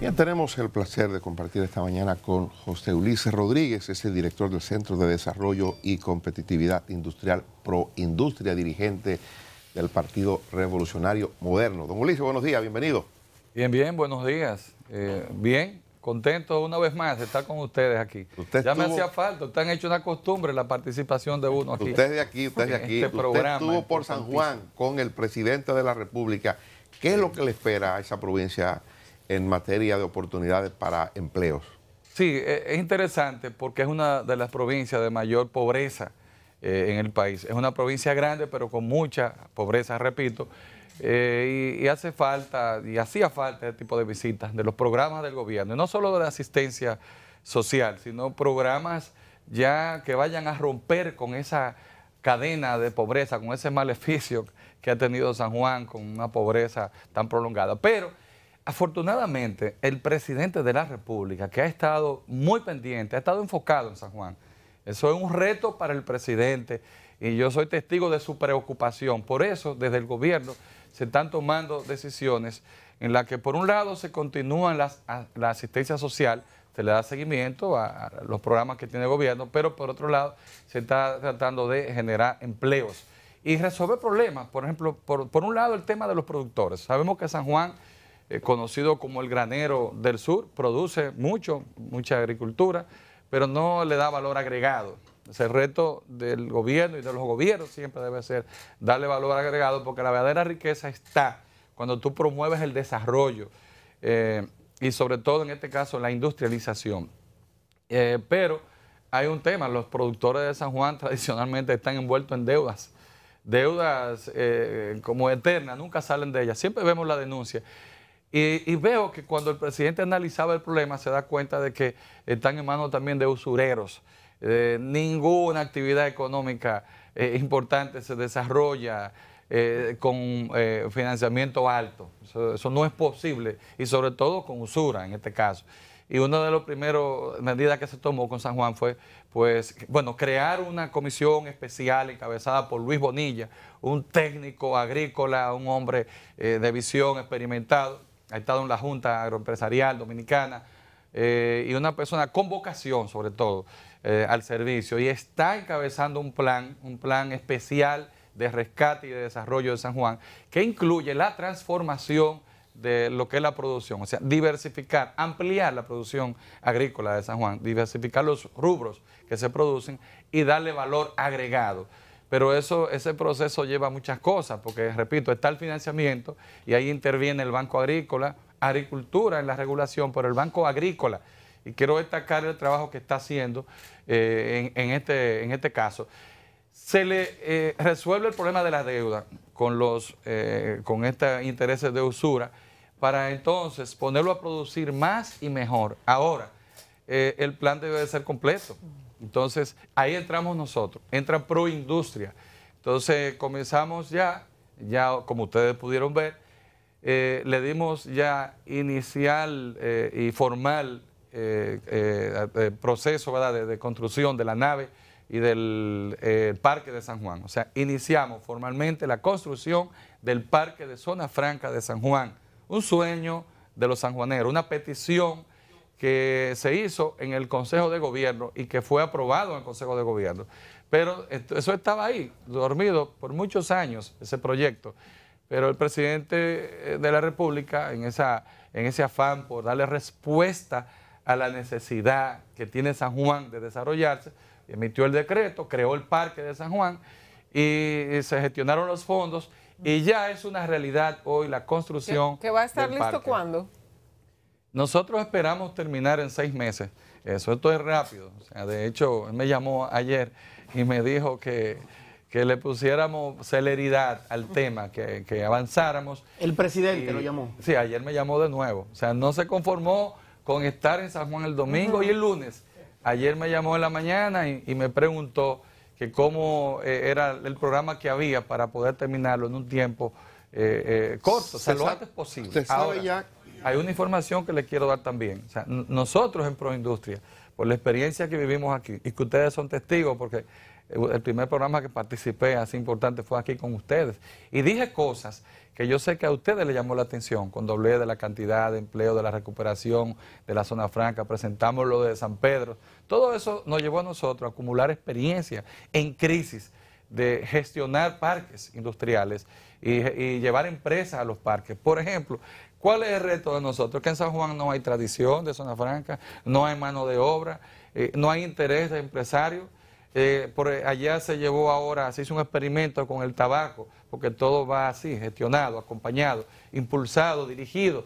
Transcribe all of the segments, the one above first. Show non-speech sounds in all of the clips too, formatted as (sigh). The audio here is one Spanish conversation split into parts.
Bien, tenemos el placer de compartir esta mañana con José Ulises Rodríguez, es el director del Centro de Desarrollo y Competitividad Industrial Proindustria, dirigente del Partido Revolucionario Moderno. Don Ulises, buenos días, bienvenido. Bien, bien, buenos días. Eh, bien, contento una vez más de estar con ustedes aquí. ya me hacía falta, ustedes han hecho una costumbre la participación de uno aquí. Usted de aquí, usted de aquí. Este usted estuvo por San Juan con el presidente de la República. ¿Qué es lo que le espera a esa provincia? en materia de oportunidades para empleos. Sí, e, es interesante porque es una de las provincias de mayor pobreza eh, en el país. Es una provincia grande, pero con mucha pobreza, repito, eh, y, hace falta, y hacía falta este tipo de visitas de los programas del gobierno, y no solo de la asistencia social, sino programas ya que vayan a romper con esa cadena de pobreza, con ese maleficio que ha tenido San Juan, con una pobreza tan prolongada. Pero Afortunadamente, el presidente de la República, que ha estado muy pendiente, ha estado enfocado en San Juan, eso es un reto para el presidente y yo soy testigo de su preocupación. Por eso, desde el gobierno se están tomando decisiones en las que, por un lado, se continúan la asistencia social, se le da seguimiento a, los programas que tiene el gobierno, pero por otro lado, se está tratando de generar empleos y resolver problemas. Por ejemplo, por, por un lado, el tema de los productores. Sabemos que San Juan eh, conocido como el granero del sur, produce mucho, mucha agricultura, pero no le da valor agregado. ...ese reto del gobierno y de los gobiernos siempre debe ser darle valor agregado porque la verdadera riqueza está cuando tú promueves el desarrollo eh, y sobre todo en este caso la industrialización. Eh, pero hay un tema, los productores de San Juan (laughs) tradicionalmente están envueltos en deudas, deudas como eternas, nunca salen de ellas, siempre vemos la denuncia. Y, veo que cuando el presidente analizaba el problema se da cuenta de que están en manos también de usureros. Eh, ninguna actividad económica eh, importante se desarrolla eh, con financiamiento alto. Eso, no es posible y sobre todo con usura en este caso. Y una de las primeras medidas que se tomó con San Juan fue, pues, bueno, crear una comisión especial encabezada por Luis Bonilla, un técnico agrícola, un hombre de visión experimentado, ha estado en la Junta Agroempresarial Dominicana eh, y una persona con vocación, sobre todo, eh, al servicio. Y está encabezando un plan, un plan especial de rescate y de desarrollo de San Juan, que incluye la transformación de lo que es la producción, o sea, diversificar, ampliar la producción agrícola de San Juan, diversificar los rubros que se producen y darle valor agregado. Pero eso, ese proceso lleva muchas cosas, porque repito, está el financiamiento y ahí interviene el Banco Agrícola, Agricultura en la regulación, pero el Banco Agrícola. Y quiero destacar el trabajo que está haciendo eh, en, este, en este caso. Se le eh, resuelve el problema de la deuda con, los, eh, con estos intereses de usura para entonces ponerlo a producir más y mejor. Ahora, el plan debe ser completo. Entonces, ahí entramos nosotros, entra Proindustria. Entonces, comenzamos ya, ya como ustedes pudieron ver, eh, le dimos ya inicial eh, y formal eh, proceso De, de, construcción de la nave y del Parque de San Juan. O sea, iniciamos formalmente la construcción del Parque de Zona Franca de San Juan. Un sueño de los sanjuaneros, una petición que se hizo en el Consejo de Gobierno y que fue aprobado en el Consejo de Gobierno. Pero eso estaba ahí, dormido por muchos años, ese proyecto. Pero el presidente eh, de la República, en, esa, en ese afán por darle respuesta a la necesidad que tiene San Juan de desarrollarse, emitió el decreto, creó el Parque de San Juan y se gestionaron los fondos y ya es una realidad hoy la construcción. ¿Que va a estar listo cuándo? Nosotros esperamos terminar en seis meses. Eso esto es rápido. de hecho, él me llamó ayer y me dijo que, le pusiéramos celeridad al tema, que, que avanzáramos. El presidente lo llamó. Sí, ayer me llamó de nuevo. O sea, no se conformó con estar en San Juan el domingo y el lunes. Ayer me llamó en la mañana y, me preguntó que cómo eh, era el programa que había para poder terminarlo en un tiempo eh, eh, corto, o sea, lo antes posible. Se sabe ya hay una información que le quiero dar también. nosotros en Proindustria, por la experiencia que vivimos aquí, y que ustedes son testigos, porque eh, el primer programa que participé así importante fue aquí con ustedes, y dije cosas que yo sé que a ustedes les llamó la atención, cuando hablé de la cantidad de empleo, de la recuperación, de la zona franca, presentamos lo de San Pedro, todo eso nos llevó a nosotros a acumular experiencia en crisis de gestionar parques industriales y, llevar empresas a los parques. Por ejemplo, ¿cuál es el reto de nosotros? Que en San Juan no hay tradición de zona franca, no hay mano de obra, eh, no hay interés de empresarios. Eh, por allá se llevó ahora, se hizo un experimento con el tabaco, porque todo va así, gestionado, acompañado, impulsado, dirigido.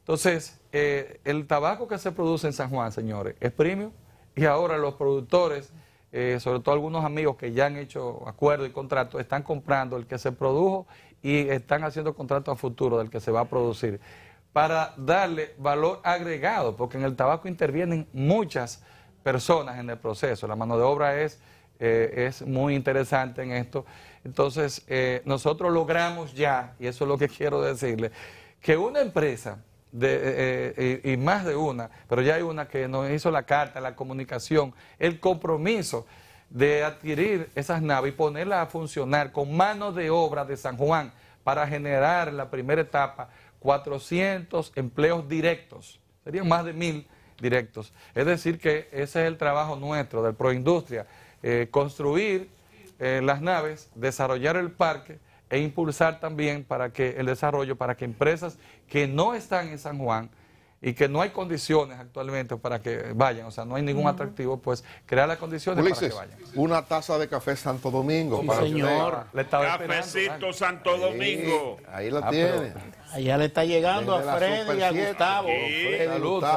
Entonces, eh, el tabaco que se produce en San Juan, señores, es premio y ahora los productores eh, sobre todo algunos amigos que ya han hecho acuerdo y contrato, están comprando el que se produjo y están haciendo contrato a futuro del que se va a producir para darle valor agregado, porque en el tabaco intervienen muchas personas en el proceso. La mano de obra es, eh, es muy interesante en esto. Entonces, eh, nosotros logramos ya, y eso es lo que (laughs) quiero decirle, que una empresa de, eh, eh, y, más de una, pero ya hay una que nos hizo la carta, la comunicación, el compromiso de adquirir esas naves y ponerlas a funcionar con mano de obra de San Juan para generar en la primera etapa 400 empleos directos, serían más de mil directos. Es decir que ese es el trabajo nuestro, del Proindustria, eh, construir las naves, desarrollar el parque, e impulsar también para que el desarrollo, para que empresas que no están en San Juan y que no hay condiciones actualmente para que vayan, o sea, no hay ningún atractivo, pues crear las condiciones para que vayan. Una taza de café Santo Domingo. Sí, señor. Le Cafecito Santo Domingo. Ahí la ah, tiene. Allá le está llegando a Freddy y a Gustavo. Sí,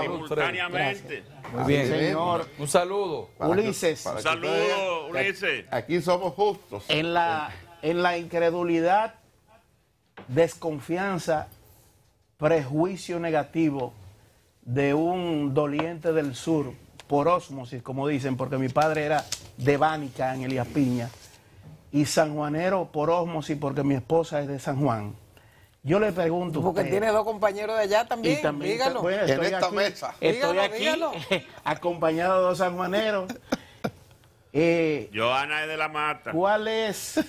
simultáneamente. Muy bien, señor. Un saludo. Ulises. Un saludo, Ulises. Aquí somos justos. En la en la incredulidad, desconfianza, prejuicio negativo de un doliente del sur, por ósmosis, como dicen, porque mi padre era de Bánica en Elías Piña, y JUANERO por ósmosis, porque mi esposa es de San Juan. Yo le pregunto. Porque tiene dos compañeros de allá también. dígalo. Estoy aquí acompañado de dos sanjuaneros. Eh, Joana es de la mata. ¿Cuál es,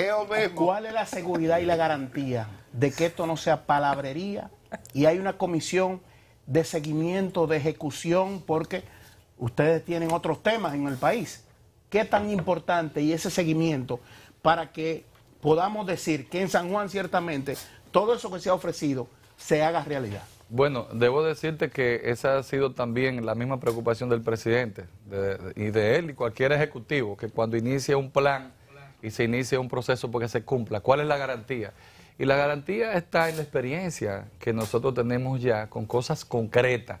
(laughs) ¿Cuál es la seguridad y la garantía de que esto no sea palabrería y hay una comisión de seguimiento, de ejecución, porque ustedes tienen otros temas en el país? ¿Qué tan importante y ese seguimiento para que podamos decir que en San Juan ciertamente todo eso que se ha ofrecido se haga realidad? Bueno, debo decirte que esa ha sido también la misma preocupación del presidente y de él y cualquier ejecutivo, que cuando inicia un plan y se inicia un proceso porque pues se cumpla, ¿cuál es la garantía? Y la garantía está en la experiencia que nosotros tenemos ya con cosas concretas.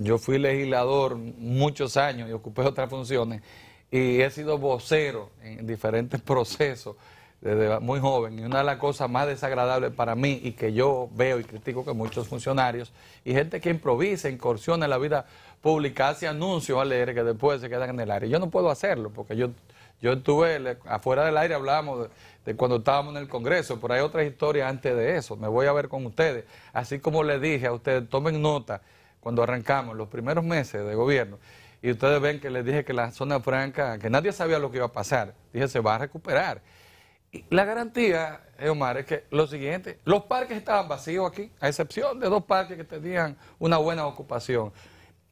Yo fui legislador muchos años y ocupé otras funciones y he sido vocero en diferentes (laughs) procesos desde muy joven y una de las cosas más desagradables para mí y que yo veo y critico que muchos funcionarios y gente que improvisa, incursiona en la vida pública, hace anuncios a leer que después se quedan en el aire. Yo no puedo hacerlo porque yo, yo estuve afuera del aire, hablábamos de, cuando estábamos en el Congreso, pero hay otras historias antes de eso. Me voy a ver con ustedes. Así como les dije a ustedes, tomen nota cuando arrancamos los primeros meses de gobierno y ustedes ven que les dije que la zona franca, que nadie sabía lo que iba a pasar, dije se va a recuperar. La garantía, eh, Omar, es que lo siguiente, los parques estaban vacíos aquí, a excepción de dos parques que tenían una buena ocupación.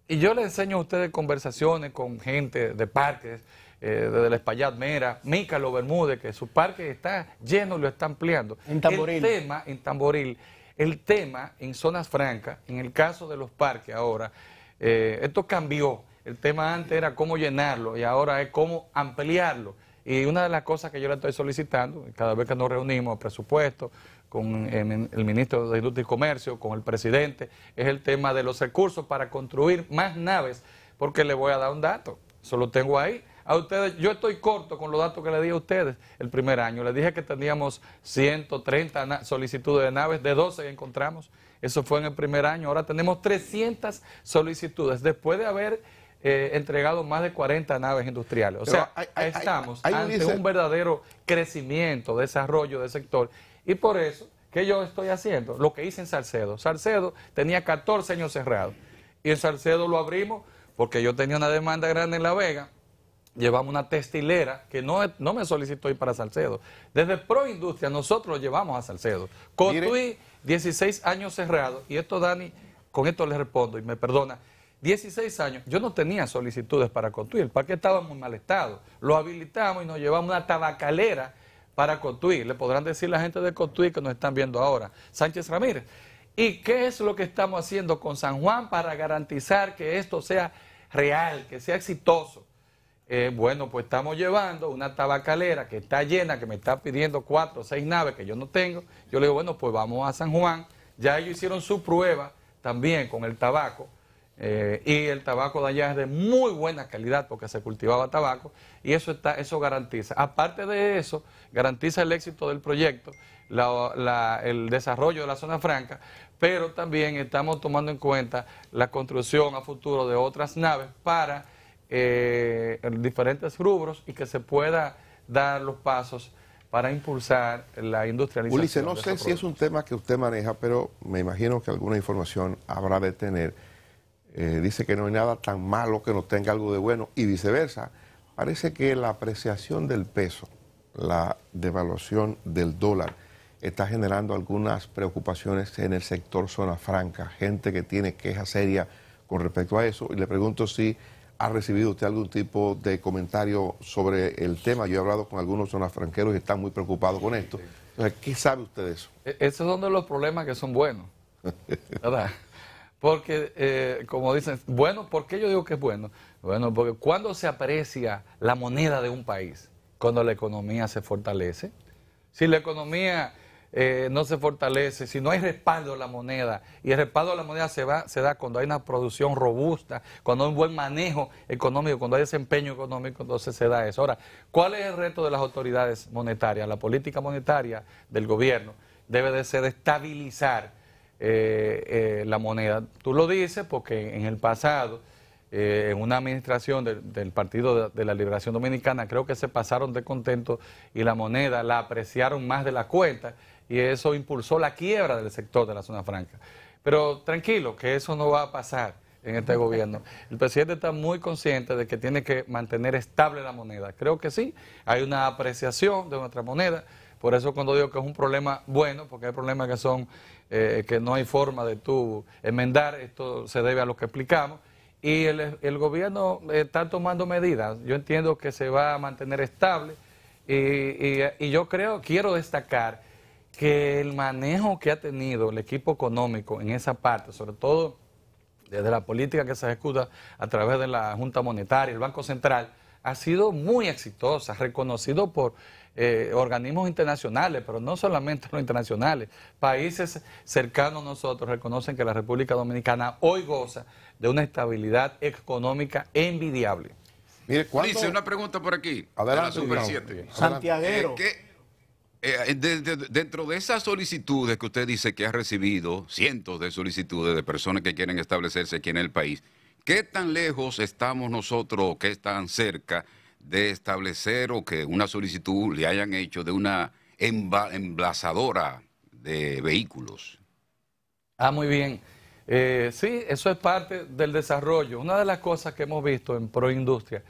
Y yo les enseño a ustedes conversaciones con gente de parques, eh, desde la Espaillat Mera, Mícalo Bermúdez, que su parque está lleno, lo está ampliando. En Tamboril. El tema, en Tamboril, el tema en zonas francas, en el caso de los parques ahora, eh, esto cambió. El tema antes era cómo llenarlo y ahora es cómo ampliarlo. Y una de las cosas que yo le estoy solicitando, cada vez que nos reunimos, presupuesto, con em, el ministro de Industria y Comercio, con el presidente, es el tema de los recursos para construir más naves, porque le voy a dar un dato, eso lo tengo ahí. A ustedes, yo estoy corto con los datos que le di a ustedes el primer año. Les dije que teníamos 130 solicitudes de naves, de 12 encontramos. Eso fue en el primer año. Ahora tenemos 300 solicitudes. Después de haber eh, entregado más de 40 naves industriales. O sea, estamos ante un verdadero crecimiento, desarrollo del sector. Y por eso ¿QUÉ yo estoy haciendo lo que hice en Salcedo. Salcedo tenía 14 años cerrado. Y en Salcedo lo abrimos porque yo tenía una demanda grande en La Vega. Llevamos una textilera que no, no me solicitó ir para Salcedo. Desde Proindustria nosotros lo llevamos a Salcedo. CONTUÍ 16 años CERRADOS. Y esto, Dani, con esto le respondo y me perdona. 16 años, yo no tenía solicitudes para construir, el parque estaba en muy mal estado. Lo habilitamos y nos llevamos una tabacalera para construir, Le podrán decir la gente de construir que nos están viendo ahora, Sánchez Ramírez. ¿Y qué es lo que estamos haciendo con San Juan para garantizar que esto sea real, que sea exitoso? Eh, bueno, pues estamos llevando una tabacalera que está llena, que me está pidiendo cuatro o seis naves que yo no tengo. Yo le digo, bueno, pues vamos a San Juan. Ya ellos hicieron su prueba también con el tabaco. Eh, y el tabaco de allá es de muy buena calidad porque se cultivaba tabaco y eso, está, eso garantiza. Aparte de eso, garantiza el éxito del proyecto, la, el desarrollo de la zona franca, pero también estamos tomando en cuenta la construcción a futuro de otras naves para eh, diferentes rubros y que se pueda dar los pasos para impulsar la industrialización. Ulises, no sé si es un tema que usted maneja, pero me imagino que alguna información habrá de tener eh, dice que no hay nada tan malo que no tenga algo de bueno y viceversa. Parece que la apreciación del peso, la devaluación del dólar, está generando algunas preocupaciones en el sector zona franca, gente que tiene quejas serias con respecto a eso. Y le pregunto si ha recibido usted algún tipo de comentario sobre el tema. Yo he hablado con algunos zona franqueros y están muy preocupados con esto. ¿Qué sabe usted de eso? E-, esos son de los problemas que son buenos. ¿Verdad? (laughs) Porque, eh, como dicen, bueno, ¿por qué yo digo que es bueno? Bueno, porque cuando se aprecia la moneda de un país, cuando la economía se fortalece, si la economía eh, no se fortalece, si no hay respaldo a la moneda, y el respaldo a la moneda se, va, se da cuando hay una producción robusta, cuando hay un buen manejo económico, cuando hay desempeño económico, entonces se da eso. Ahora, ¿cuál es el reto de las autoridades monetarias? La política monetaria del gobierno debe de ser estabilizar eh, eh, la moneda. Tú lo dices porque en el pasado, eh, en una administración del Partido de, la Liberación Dominicana, creo que se pasaron de contento y la moneda la apreciaron más de la cuenta y eso impulsó la quiebra del sector de la zona franca. Pero tranquilo, que eso no va a pasar en este (laughs) gobierno. El presidente está muy consciente de que tiene que mantener estable la moneda. Creo que sí, hay una apreciación de nuestra moneda. Por eso cuando digo que es un problema bueno, porque hay problemas que son eh, que no hay forma de tú enmendar, esto se debe a lo que explicamos. Y el, gobierno eh, está tomando medidas. Yo entiendo que se va a mantener estable y, y yo creo, quiero destacar que el manejo que ha tenido el equipo económico en esa parte, sobre todo desde la política que se ejecuta a través de la Junta Monetaria, el Banco Central, ha sido muy exitosa, reconocido por eh, organismos internacionales, pero no solamente los internacionales, países cercanos a nosotros reconocen que la República Dominicana hoy goza de una estabilidad económica envidiable. Mire, Dice una pregunta por aquí, adelante, Super 7. Eh, dentro de esas solicitudes que usted dice que ha recibido, cientos de solicitudes de personas que quieren establecerse aquí en el país, ¿qué tan lejos estamos nosotros o qué tan cerca de establecer o que una solicitud le hayan hecho de una emblazadora de vehículos. Ah, muy bien. Eh, sí, eso es parte del desarrollo. Una de las cosas que hemos visto en Proindustria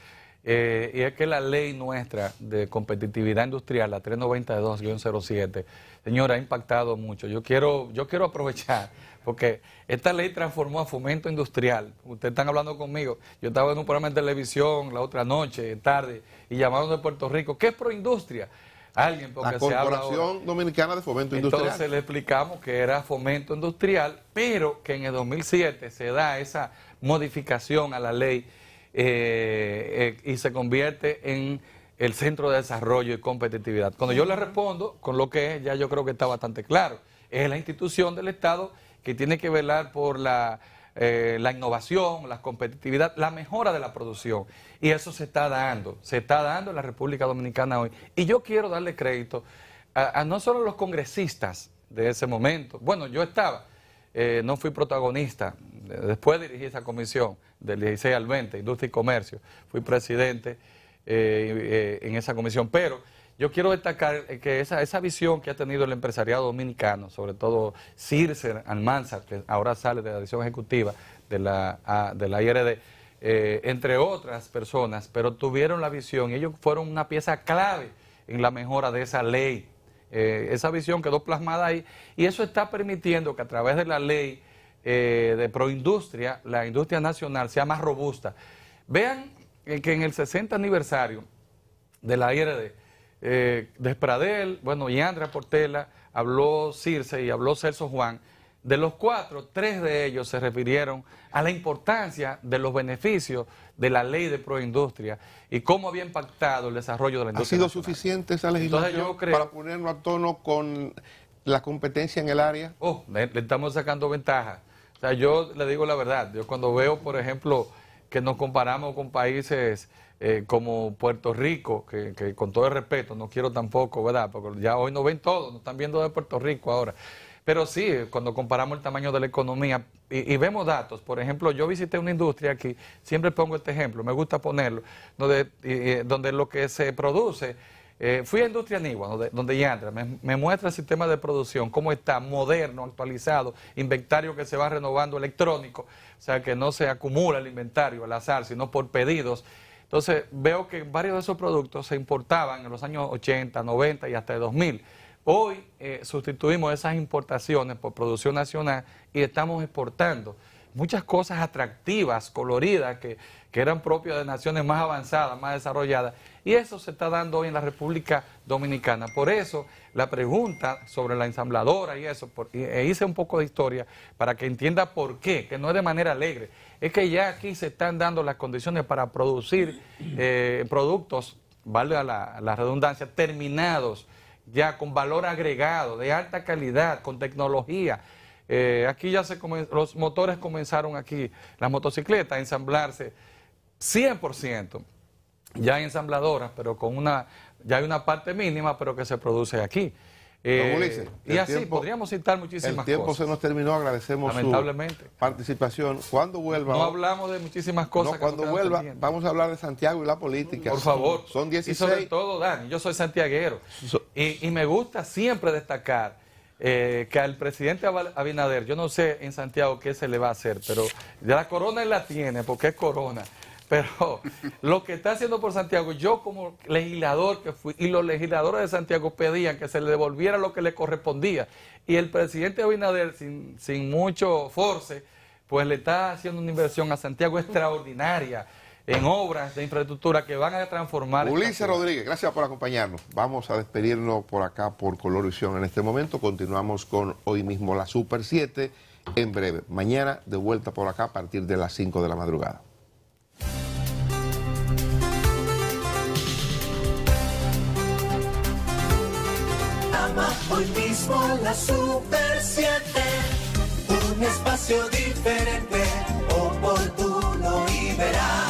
eh, y es que la ley nuestra de competitividad industrial, la 392-07, señora, ha impactado mucho. Yo quiero, yo quiero aprovechar, porque esta ley transformó a fomento industrial. Ustedes están hablando conmigo. Yo estaba en un programa de televisión la otra noche, tarde, y llamaron de Puerto Rico. ¿Qué es proindustria? Alguien, porque la Corporación Dominicana de Fomento Industrial. Entonces le explicamos que era fomento industrial, pero que en el 2007 se da esa modificación a la ley eh, eh, y se convierte en el centro de desarrollo y competitividad. Cuando yo le respondo con lo que es, ya yo creo que está bastante claro. Es la institución del Estado que tiene que velar por eh, la, innovación, la competitividad, la mejora de la producción. Y eso se está dando, se está dando en la República Dominicana hoy. Y yo quiero darle crédito a, a no solo los congresistas de ese momento, bueno, yo estaba, eh, no fui protagonista. Después dirigí esa comisión del 16 al 20, Industria y Comercio. Fui presidente eh, eh, en esa comisión. Pero yo quiero destacar que esa, visión que ha tenido el empresariado dominicano, sobre todo Circe Almanza, que ahora sale de la dirección ejecutiva de la, ah, IRD, entre otras personas, pero tuvieron la visión ellos fueron una pieza clave en la mejora de esa ley eh, esa visión quedó plasmada ahí y eso está permitiendo que a través de la ley eh, de proindustria, la industria nacional sea más robusta. Vean eh, que en el 60 aniversario de la IRD, eh, Despradel, bueno, y Andrea Portela, habló Circe y habló Celso Juan, de los cuatro, tres de ellos se refirieron a la importancia de los beneficios de la ley de proindustria y cómo había impactado el desarrollo de la industria. ¿Ha sido suficiente esa legislación para ponernos a tono con la competencia en el área? Oh, le, estamos sacando ventaja. O sea, yo le digo la verdad. Yo cuando veo, por ejemplo, que nos comparamos con países eh, como Puerto Rico, que, con todo el respeto, no quiero tampoco, ¿verdad? Porque ya hoy no ven todos, nos están viendo de Puerto Rico ahora. Pero sí, cuando comparamos el tamaño de la economía y, vemos datos, por ejemplo, yo visité una industria aquí, siempre pongo este ejemplo, me gusta ponerlo, donde, donde lo que se produce, eh, fui a Industria Nigua, donde, donde Yandra me, me, muestra el sistema de producción, cómo está, moderno, actualizado, inventario que se va renovando electrónico, o sea, que no se acumula el inventario al azar, sino por pedidos. Entonces, veo que varios de esos productos se importaban en los años 80, 90 y hasta el 2000. Hoy eh, sustituimos esas importaciones por producción nacional y estamos exportando muchas cosas atractivas, coloridas, que, eran propias de naciones más avanzadas, más desarrolladas. Y eso se está dando hoy en la República Dominicana. Por eso la pregunta sobre la ensambladora y eso, e hice un poco de historia para que entienda por qué, que no es de manera alegre. Es que ya aquí se están dando las condiciones para producir eh, productos, valga la, la redundancia, terminados ya con valor agregado, de alta calidad, con tecnología. Eh, aquí ya se los motores comenzaron aquí, las motocicletas, a ensamblarse 100%, ya ensambladoras, pero con una, ya hay una parte mínima, pero que se produce aquí. Eh, y así podríamos citar muchísimas cosas. El tiempo se nos terminó, agradecemos Lamentablemente. su participación. Cuando vuelva. No hablamos de muchísimas cosas. cuando vuelva, vamos a hablar de Santiago y la política. Por favor. Son 16. Y sobre todo, Dani, yo soy santiaguero. y, me gusta siempre destacar eh, que al presidente Abinader, yo no sé en Santiago qué se le va a hacer, pero la corona él la tiene, porque es corona. Pero lo que está haciendo por Santiago, yo como legislador que fui, y los legisladores de Santiago pedían que se le devolviera lo que le correspondía, y el presidente Abinader, sin, sin mucho force, pues le está haciendo una inversión a Santiago extraordinaria en obras de infraestructura que van a transformar. Ulises Rodríguez, gracias por acompañarnos. Vamos a despedirnos por acá por Colorvisión en este momento. Continuamos con hoy mismo la Super 7 en breve. Mañana de vuelta por acá a partir de las 5 de la madrugada. hoy mismo la Super 7. Un espacio diferente, oportuno y verano.